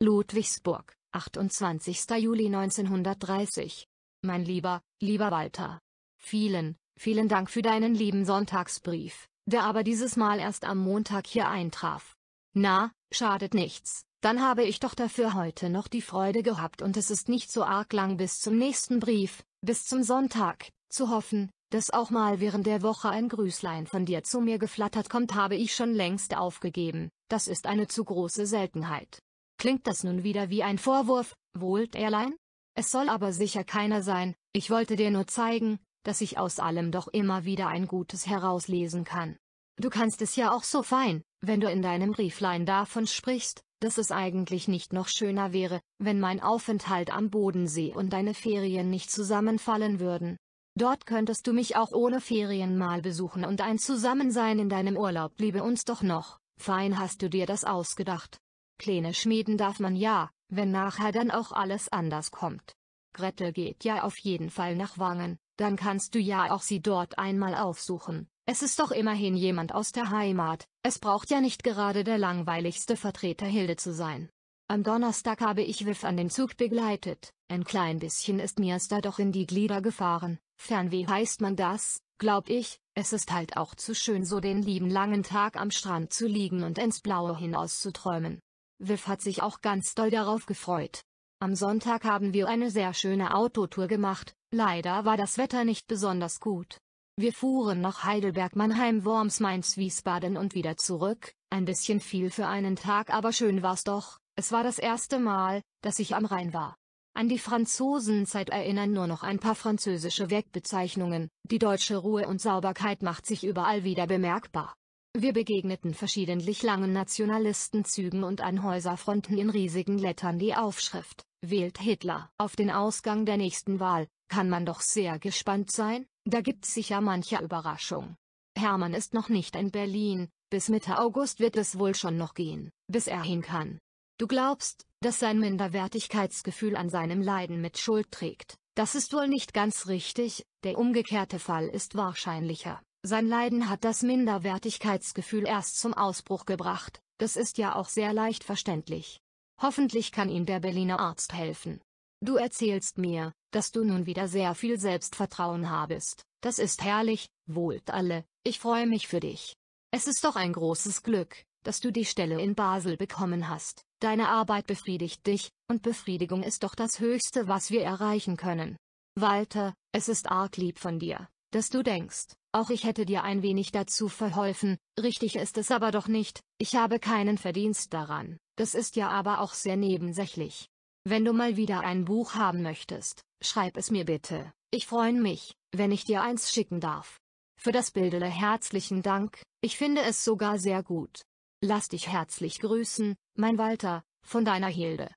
Ludwigsburg, 28. Juli 1930. Mein lieber, lieber Walter. Vielen, vielen Dank für deinen lieben Sonntagsbrief, der aber dieses Mal erst am Montag hier eintraf. Na, schadet nichts, dann habe ich doch dafür heute noch die Freude gehabt und es ist nicht so arg lang bis zum nächsten Brief, bis zum Sonntag, zu hoffen, dass auch mal während der Woche ein Grüßlein von dir zu mir geflattert kommt habe ich schon längst aufgegeben, das ist eine zu große Seltenheit. Klingt das nun wieder wie ein Vorwurf, Wohlt Airline? Es soll aber sicher keiner sein, ich wollte dir nur zeigen, dass ich aus allem doch immer wieder ein Gutes herauslesen kann. Du kannst es ja auch so fein, wenn du in deinem Brieflein davon sprichst, dass es eigentlich nicht noch schöner wäre, wenn mein Aufenthalt am Bodensee und deine Ferien nicht zusammenfallen würden. Dort könntest du mich auch ohne Ferien mal besuchen und ein Zusammensein in deinem Urlaub bliebe uns doch noch. Fein hast du dir das ausgedacht. Pläne schmieden darf man ja, wenn nachher dann auch alles anders kommt. Gretel geht ja auf jeden Fall nach Wangen, dann kannst du ja auch sie dort einmal aufsuchen. Es ist doch immerhin jemand aus der Heimat, es braucht ja nicht gerade der langweiligste Vertreter Hilde zu sein. Am Donnerstag habe ich Wiff an den Zug begleitet, ein klein bisschen ist mir es da doch in die Glieder gefahren, Fernweh heißt man das, glaub ich, es ist halt auch zu schön so den lieben langen Tag am Strand zu liegen und ins Blaue hinaus zu träumen. Wiff hat sich auch ganz doll darauf gefreut. Am Sonntag haben wir eine sehr schöne Autotour gemacht, leider war das Wetter nicht besonders gut. Wir fuhren nach Heidelberg, Mannheim, Worms, Mainz, Wiesbaden und wieder zurück, ein bisschen viel für einen Tag, aber schön war's doch, es war das erste Mal, dass ich am Rhein war. An die Franzosenzeit erinnern nur noch ein paar französische Wegbezeichnungen, die deutsche Ruhe und Sauberkeit macht sich überall wieder bemerkbar. Wir begegneten verschiedentlich langen Nationalistenzügen und an Häuserfronten in riesigen Lettern die Aufschrift, wählt Hitler. Auf den Ausgang der nächsten Wahl, kann man doch sehr gespannt sein, da gibt's sicher manche Überraschung. Hermann ist noch nicht in Berlin, bis Mitte August wird es wohl schon noch gehen, bis er hin kann. Du glaubst, dass sein Minderwertigkeitsgefühl an seinem Leiden mit Schuld trägt. Das ist wohl nicht ganz richtig, der umgekehrte Fall ist wahrscheinlicher. Sein Leiden hat das Minderwertigkeitsgefühl erst zum Ausbruch gebracht, das ist ja auch sehr leicht verständlich. Hoffentlich kann ihm der Berliner Arzt helfen. Du erzählst mir, dass du nun wieder sehr viel Selbstvertrauen habest, das ist herrlich, wohlt alle, ich freue mich für dich. Es ist doch ein großes Glück, dass du die Stelle in Basel bekommen hast, deine Arbeit befriedigt dich, und Befriedigung ist doch das Höchste, was wir erreichen können. Walter, es ist arg lieb von dir, dass du denkst, auch ich hätte dir ein wenig dazu verholfen, richtig ist es aber doch nicht, ich habe keinen Verdienst daran, das ist ja aber auch sehr nebensächlich. Wenn du mal wieder ein Buch haben möchtest, schreib es mir bitte, ich freue mich, wenn ich dir eins schicken darf. Für das Bildele herzlichen Dank, ich finde es sogar sehr gut. Lass dich herzlich grüßen, mein Walter, von deiner Hilde.